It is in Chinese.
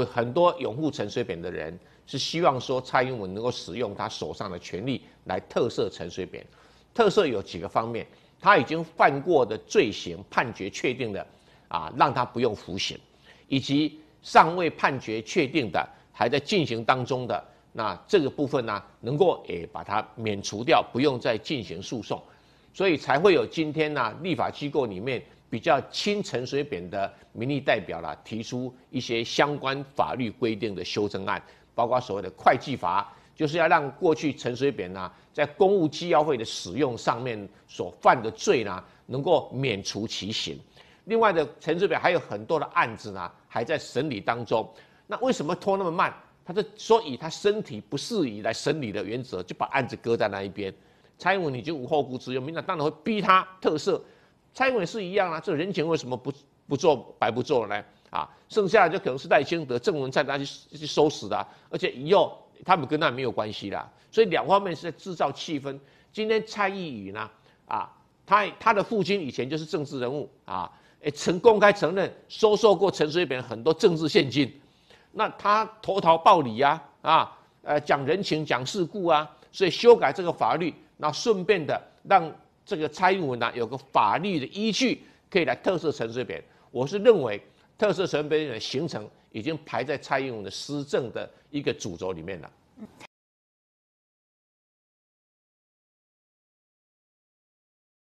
有很多拥护陈水扁的人是希望说蔡英文能够使用他手上的权力来特赦陈水扁。特赦有几个方面，他已经犯过的罪行判决确定的，啊，让他不用服刑；以及尚未判决确定的，还在进行当中的，那这个部分呢，能够诶把它免除掉，不用再进行诉讼。所以才会有今天呢，立法机构里面。比较亲陈水扁的民意代表啦，提出一些相关法律规定的修正案，包括所谓的会计法，就是要让过去陈水扁呢在公务机要费的使用上面所犯的罪呢，能够免除其刑。另外的陈水扁还有很多的案子呢，还在审理当中。那为什么拖那么慢？他就所以他身体不适宜来审理的原则，就把案子搁在那一边。蔡英文你就无后顾之忧，民党当然会逼他特赦。蔡英文是一样啊，这人情为什么不不做白不做呢？啊，剩下就可能是赖清德、郑文灿他去去收拾的，而且以后他们跟那没有关系啦。所以两方面是在制造气氛。今天蔡依宇呢，啊，他他的父亲以前就是政治人物啊，哎，曾公开承认收受过陈水扁很多政治现金，那他投桃报李呀，啊，呃，讲人情讲世故啊，所以修改这个法律，那顺便的让。这个蔡英文呢，有个法律的依据可以来特色城市扁。我是认为特色城水扁的形成已经排在蔡英文的施政的一个主轴里面了。